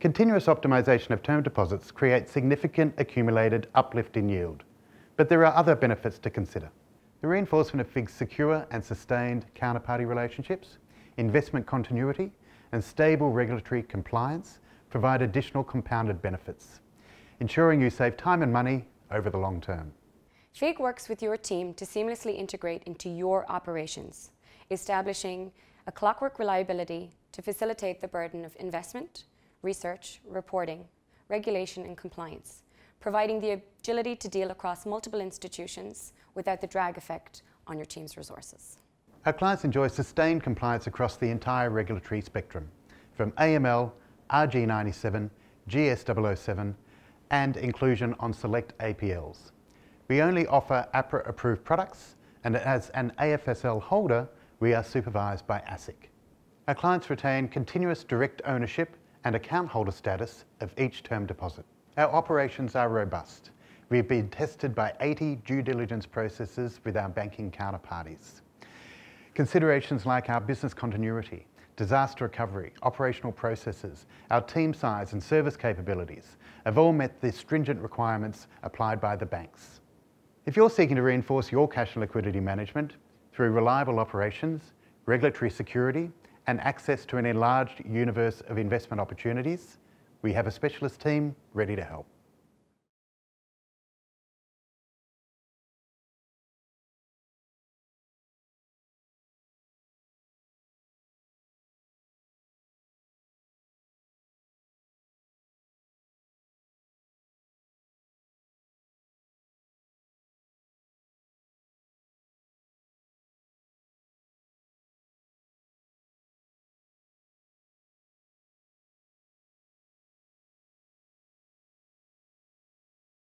Continuous optimization of term deposits creates significant accumulated uplift in yield, but there are other benefits to consider. The reinforcement of FIG's secure and sustained counterparty relationships, investment continuity and stable regulatory compliance provide additional compounded benefits, ensuring you save time and money over the long term. FIG works with your team to seamlessly integrate into your operations, establishing a clockwork reliability to facilitate the burden of investment, research, reporting, regulation and compliance, providing the agility to deal across multiple institutions without the drag effect on your team's resources. Our clients enjoy sustained compliance across the entire regulatory spectrum, from AML, RG97, GS007, and inclusion on select APLs. We only offer APRA approved products, and as an AFSL holder, we are supervised by ASIC. Our clients retain continuous direct ownership and account holder status of each term deposit. Our operations are robust. We've been tested by 80 due diligence processes with our banking counterparties. Considerations like our business continuity, disaster recovery, operational processes, our team size and service capabilities have all met the stringent requirements applied by the banks. If you're seeking to reinforce your cash and liquidity management, through reliable operations, regulatory security, and access to an enlarged universe of investment opportunities, we have a specialist team ready to help.